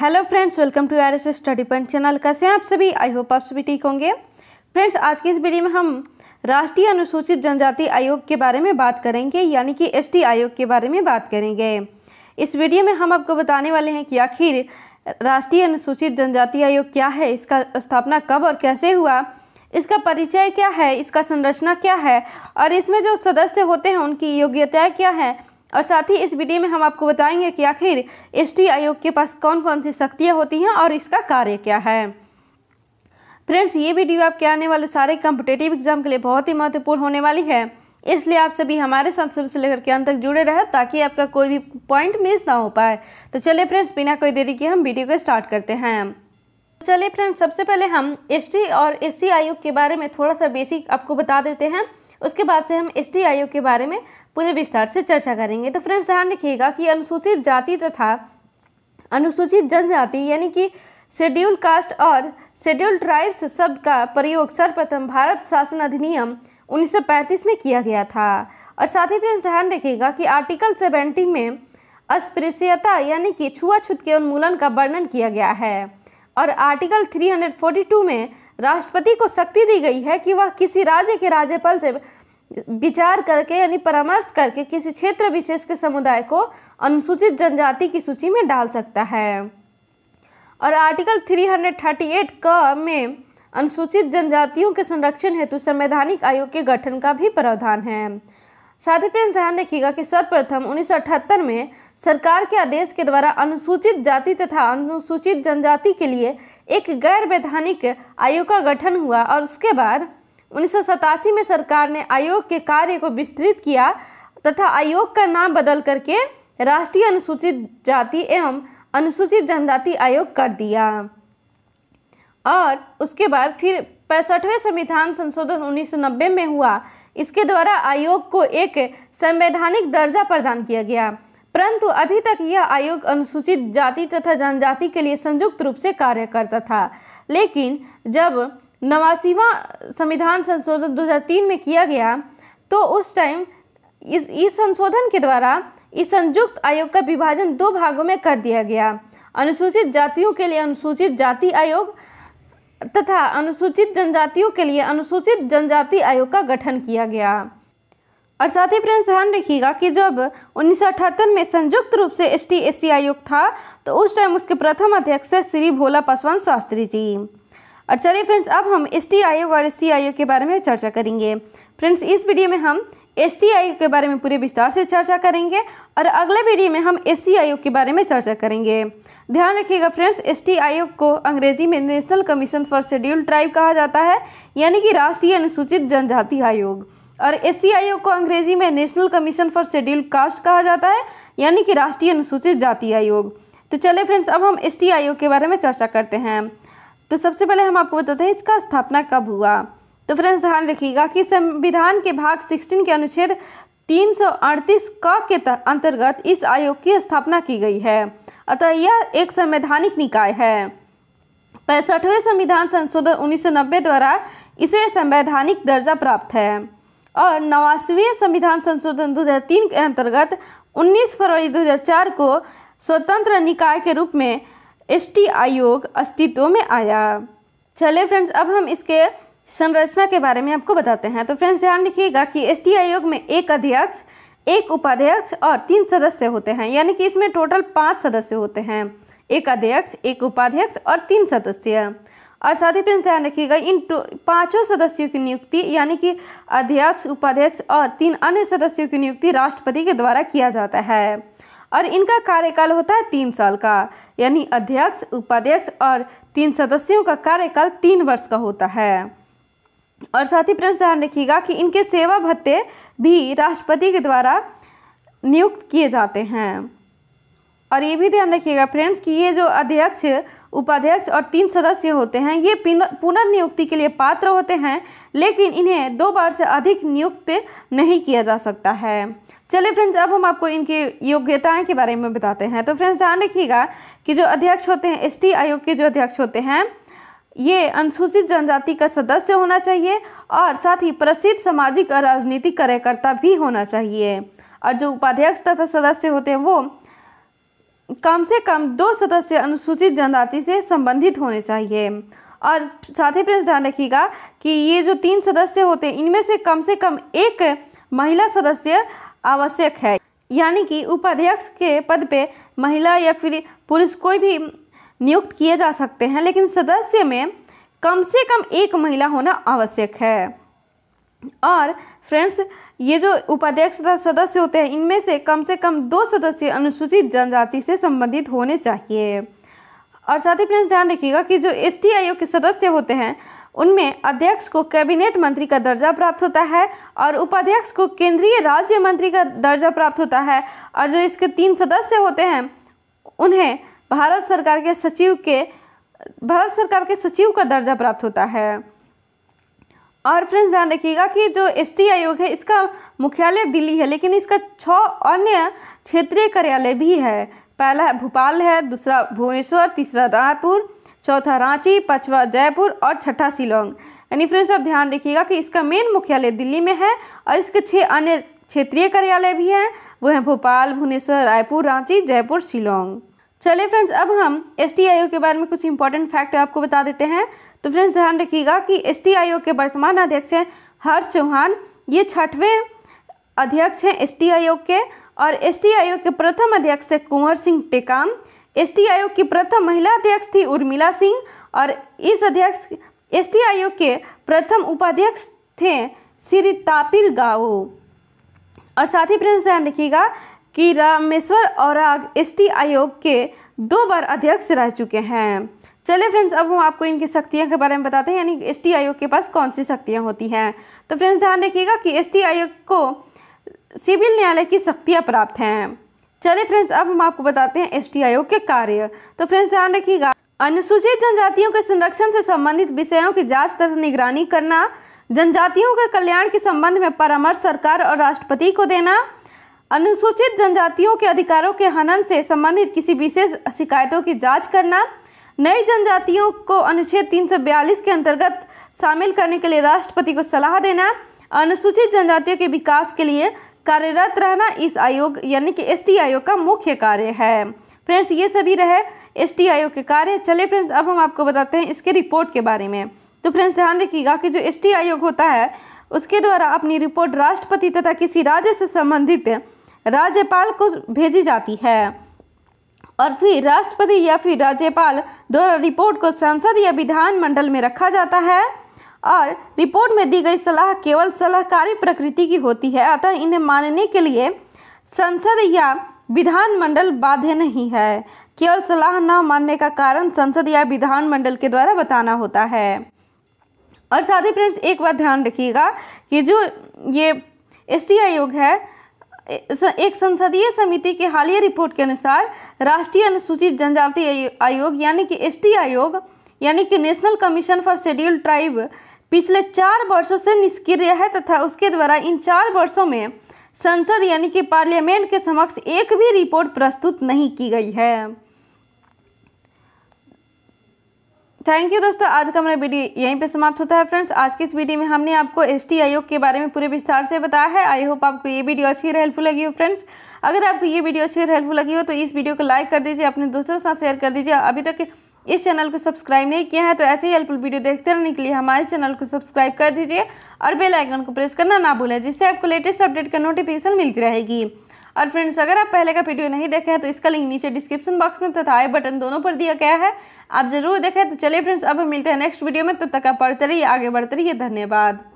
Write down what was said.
hello friends welcome to R S study point channel कैसे हैं आप सभी आई होप आप सभी ठीक होंगे फ्रेंड्स आज की इस वीडियो में हम राष्ट्रीय अनुसूचित जनजाति आयोग के बारे में बात करेंगे यानी कि एसटी आयोग के बारे में बात करेंगे इस वीडियो में हम आपको बताने वाले हैं कि आखिर राष्ट्रीय अनुसूचित जनजाति आयोग क्या है इसका स्थापना कब और कैसे हुआ इसका परिचय क्या है इसका संरचना क्या है और इसमें जो सदस्य होते हैं उनकी योग्यताएँ क्या हैं और साथ ही इस वीडियो में हम आपको बताएंगे कि आखिर एस आयोग के पास कौन कौन सी शक्तियाँ होती हैं और इसका कार्य क्या है फ्रेंड्स ये वीडियो आपके आने वाले सारे कॉम्पिटेटिव एग्जाम के लिए बहुत ही महत्वपूर्ण होने वाली है इसलिए आप सभी हमारे साथ शुरू से लेकर के अंत तक जुड़े रहें ताकि आपका कोई भी पॉइंट मिस ना हो पाए तो चलिए फ्रेंड्स बिना कोई देरी के हम वीडियो को स्टार्ट करते हैं चलिए फ्रेंड्स सबसे पहले हम एसटी और एससी आयोग के बारे में थोड़ा सा बेसिक आपको बता देते हैं उसके बाद से हम एस आयोग के बारे में पूरे विस्तार से चर्चा करेंगे तो फ्रेंड्स ध्यान रखिएगा कि अनुसूचित जाति तथा अनुसूचित जनजाति यानी कि शेड्यूल कास्ट और शेड्यूल ट्राइब्स शब्द का प्रयोग सर्वप्रथम भारत शासन अधिनियम 1935 में किया गया था और साथ ही फ्रेंड्स ध्यान रखिएगा कि आर्टिकल सेवेंटी में अस्पृश्यता यानी कि छुआछूत के उन्मूलन का वर्णन किया गया है और आर्टिकल 342 में राष्ट्रपति को शक्ति दी गई है कि वह किसी राज्य के राज्यपाल से विचार करके यानी परामर्श करके किसी क्षेत्र विशेष के समुदाय को अनुसूचित जनजाति की सूची में डाल सकता है और आर्टिकल 338 क में अनुसूचित जनजातियों के संरक्षण हेतु संवैधानिक आयोग के गठन का भी प्रावधान है साथ ही प्रिंस ध्यान रखिएगा कि सर्वप्रथम उन्नीस में सरकार के आदेश के द्वारा अनुसूचित जाति तथा अनुसूचित जनजाति के लिए एक गैर वैधानिक आयोग का गठन हुआ और उसके बाद उन्नीस में सरकार ने आयोग के कार्य को विस्तृत किया तथा आयोग का नाम बदल करके राष्ट्रीय अनुसूचित जाति एवं अनुसूचित जनजाति आयोग कर दिया और उसके बाद फिर पैंसठवें संविधान संशोधन 1990 में हुआ इसके द्वारा आयोग को एक संवैधानिक दर्जा प्रदान किया गया परंतु अभी तक यह आयोग अनुसूचित जाति तथा जनजाति के लिए संयुक्त रूप से कार्य करता था लेकिन जब नवासीवा संविधान संशोधन 2003 में किया गया तो उस टाइम इस इस संशोधन के द्वारा इस संयुक्त आयोग का विभाजन दो भागों में कर दिया गया अनुसूचित जातियों के लिए अनुसूचित जाति आयोग तथा अनुसूचित जनजातियों के लिए अनुसूचित जनजाति आयोग का गठन किया गया और साथ ही प्रिंस ध्यान रखिएगा कि जब उन्नीस में संयुक्त रूप से एस टी आयोग था तो उस टाइम उसके प्रथम अध्यक्ष श्री भोला पासवान शास्त्री जी और चलिए फ्रेंड्स अब हम एस टी आयोग और एस टी आयोग के बारे में चर्चा करेंगे फ्रेंड्स इस वीडियो में हम एस टी आयोग के बारे में पूरे विस्तार से चर्चा करेंगे और अगले वीडियो में हम एस सी आयोग के बारे में चर्चा करेंगे ध्यान रखिएगा फ्रेंड्स एस टी आयोग को अंग्रेजी में national commission for schedule tribe कहा जाता है यानी कि राष्ट्रीय अनुसूचित जनजाति आयोग और एस सी आयोग को अंग्रेजी में national commission for schedule caste कहा जाता है यानी कि राष्ट्रीय अनुसूचित जाति आयोग तो चले फ्रेंड्स अब हम एस टी आयोग के बारे में चर्चा करते हैं तो सबसे पहले हम आपको बताते हैं इसका स्थापना कब हुआ तो फ्रेंड्स ध्यान रखिएगा कि संविधान के भाग 16 के अनुच्छेद 338 क के अंतर्गत इस आयोग की स्थापना की गई है अतः यह एक संवैधानिक निकाय है पैंसठवें संविधान संशोधन उन्नीस द्वारा इसे संवैधानिक दर्जा प्राप्त है और नवासीवें संविधान संशोधन 2003 के अंतर्गत 19 फरवरी 2004 को स्वतंत्र निकाय के रूप में एसटी आयोग अस्तित्व में आया चले फ्रेंड्स अब हम इसके संरचना के बारे में आपको बताते हैं तो फ्रेंड्स ध्यान रखिएगा कि एसटी आयोग में एक अध्यक्ष एक उपाध्यक्ष और तीन सदस्य होते हैं यानी कि इसमें टोटल पाँच सदस्य होते हैं एक अध्यक्ष एक उपाध्यक्ष और तीन सदस्य और साथ ही फ्रेंड्स ध्यान रखिएगा इन पांचों सदस्यों की नियुक्ति यानी कि अध्यक्ष उपाध्यक्ष और तीन अन्य सदस्यों की नियुक्ति राष्ट्रपति के द्वारा किया जाता है और इनका कार्यकाल होता है तीन साल का यानी अध्यक्ष उपाध्यक्ष और तीन सदस्यों का कार्यकाल तीन वर्ष का होता है और साथ ही फ्रेंड्स ध्यान रखिएगा कि इनके सेवा भत्ते भी राष्ट्रपति के द्वारा नियुक्त किए जाते हैं और ये भी ध्यान रखिएगा फ्रेंड्स कि ये जो अध्यक्ष उपाध्यक्ष और तीन सदस्य होते हैं ये पुनर्नियुक्ति के लिए पात्र होते हैं लेकिन इन्हें दो बार से अधिक नियुक्त नहीं किया जा सकता है चलिए फ्रेंड्स अब हम आपको इनकी योग्यताएं के बारे में बताते हैं तो फ्रेंड्स ध्यान रखिएगा कि जो अध्यक्ष होते हैं एस आयोग के जो अध्यक्ष होते हैं ये अनुसूचित जनजाति का सदस्य होना चाहिए और साथ ही प्रसिद्ध सामाजिक और राजनीतिक कार्यकर्ता भी होना चाहिए और जो उपाध्यक्ष तथा सदस्य होते हैं वो कम से कम दो सदस्य अनुसूचित जनजाति से संबंधित होने चाहिए और साथ ही फ्रेंड्स ध्यान रखिएगा कि ये जो तीन सदस्य होते हैं इनमें से कम से कम एक महिला सदस्य आवश्यक है यानी कि उपाध्यक्ष के पद पे महिला या फिर पुरुष कोई भी नियुक्त किए जा सकते हैं लेकिन सदस्य में कम से कम एक महिला होना आवश्यक है और फ्रेंड्स ये जो उपाध्यक्ष तथा सदस्य होते हैं इनमें से कम से कम दो सदस्य अनुसूचित जनजाति से संबंधित होने चाहिए और साथ ही फ्रेंड्स ध्यान रखिएगा कि जो एस आयोग के सदस्य होते हैं उनमें अध्यक्ष को कैबिनेट मंत्री का दर्जा प्राप्त होता है और उपाध्यक्ष को केंद्रीय राज्य मंत्री का दर्जा प्राप्त होता है और जो इसके तीन सदस्य होते हैं उन्हें भारत सरकार के सचिव के भारत सरकार के सचिव का दर्जा प्राप्त होता है और फ्रेंड्स ध्यान रखिएगा कि जो एस आयोग है इसका मुख्यालय दिल्ली है लेकिन इसका छः अन्य क्षेत्रीय कार्यालय भी है पहला है भोपाल है दूसरा भुवनेश्वर तीसरा रायपुर चौथा रांची पांचवा जयपुर और छठा शिलोंग यानी फ्रेंड्स आप ध्यान रखिएगा कि इसका मेन मुख्यालय दिल्ली में है और इसके छः अन्य क्षेत्रीय कार्यालय भी हैं वो हैं भोपाल भुवनेश्वर रायपुर रांची जयपुर शिलोंग चलिए फ्रेंड्स अब हम एस के बारे में कुछ इंपॉर्टेंट फैक्ट आपको बता देते हैं तो फ्रेंड्स ध्यान रखिएगा कि एस के वर्तमान अध्यक्ष हैं हर्ष चौहान ये छठवें अध्यक्ष हैं एस के और एस के प्रथम अध्यक्ष थे कुंवर सिंह टेकाम एसटी आयोग की प्रथम महिला अध्यक्ष थी उर्मिला सिंह और इस अध्यक्ष एसटी आयोग के प्रथम उपाध्यक्ष थे श्री तापिर गाओ और साथ ही फ्रेंड्स ध्यान रखिएगा कि रामेश्वर और एसटी आयोग के दो बार अध्यक्ष रह चुके हैं चलिए फ्रेंड्स अब हम आपको इनकी शक्तियों के बारे में बताते हैं यानी एस आयोग के पास कौन सी शक्तियाँ होती हैं तो फ्रेंड्स ध्यान रखिएगा कि एस आयोग को सिविल न्यायालय की शक्तियाँ प्राप्त हैं चलिए फ्रेंड्स अब हम आपको बताते हैं एस के कार्य तो फ्रेंड्स ध्यान रखिएगा अनुसूचित जनजातियों के संरक्षण से संबंधित विषयों की जांच तथा निगरानी करना जनजातियों के कल्याण के संबंध में परामर्श सरकार और राष्ट्रपति को देना अनुसूचित जनजातियों के अधिकारों के हनन से संबंधित किसी विशेष शिकायतों की जांच करना नई जनजातियों को अनुच्छेद तीन के अंतर्गत शामिल करने के लिए राष्ट्रपति को सलाह देना अनुसूचित जनजातियों के विकास के लिए कार्यरत रहना इस आयोग यानी कि एस आयोग का मुख्य कार्य है फ्रेंड्स ये सभी रहे एस आयोग के कार्य चले फ्रेंड्स अब हम आपको बताते हैं इसके रिपोर्ट के बारे में तो फ्रेंड्स ध्यान रखिएगा कि जो एस आयोग होता है उसके द्वारा अपनी रिपोर्ट राष्ट्रपति तथा किसी राज्य से संबंधित राज्यपाल को भेजी जाती है और फिर राष्ट्रपति या फिर राज्यपाल द्वारा रिपोर्ट को संसद या विधानमंडल में रखा जाता है और रिपोर्ट में दी गई सलाह केवल सलाहकारी प्रकृति की होती है अतः इन्हें मानने के लिए संसद या विधानमंडल बाध्य नहीं है केवल सलाह न मानने का कारण संसद या विधानमंडल के द्वारा बताना होता है और साथ ही फ्रेंड्स एक बात ध्यान रखिएगा कि जो ये एस आयोग है एक संसदीय समिति के हालिया रिपोर्ट के अनुसार राष्ट्रीय अनुसूचित जनजाति आयोग यानी कि एस आयोग यानी कि national commission for scheduled tribe पिछले चार वर्षों से निष्क्रिय है तथा उसके द्वारा इन चार वर्षों में संसद यानी कि पार्लियामेंट के समक्ष एक भी रिपोर्ट प्रस्तुत नहीं की गई है थैंक यू दोस्तों आज का हमारा वीडियो यहीं पे समाप्त होता है फ्रेंड्स आज की इस वीडियो में हमने आपको एस टी आयोग के बारे में पूरे विस्तार से बताया है आई होप आपको ये वीडियो अच्छी और हेल्पफुल लगी हो फ्रेंड्स अगर आपको ये वीडियो अच्छी और हेल्पफुल लगी हो तो इस वीडियो को लाइक कर दीजिए अपने दोस्तों के साथ शेयर कर दीजिए अभी तक इस चैनल को सब्सक्राइब नहीं किया है तो ऐसे ही हेल्पफुल वीडियो देखते रहने के लिए हमारे चैनल को सब्सक्राइब कर दीजिए और बेल आइकन को प्रेस करना ना भूलें जिससे आपको लेटेस्ट अपडेट का नोटिफिकेशन मिलती रहेगी और फ्रेंड्स अगर आप पहले का वीडियो नहीं देखे हैं तो इसका लिंक नीचे डिस्क्रिप्शन बॉक्स में तथा आई बटन दोनों पर दिया गया है आप जरूर देखें तो चलिए फ्रेंड्स अब हम मिलते हैं नेक्स्ट वीडियो में तब तक आप पढ़ते रहिए आगे बढ़ते रहिए धन्यवाद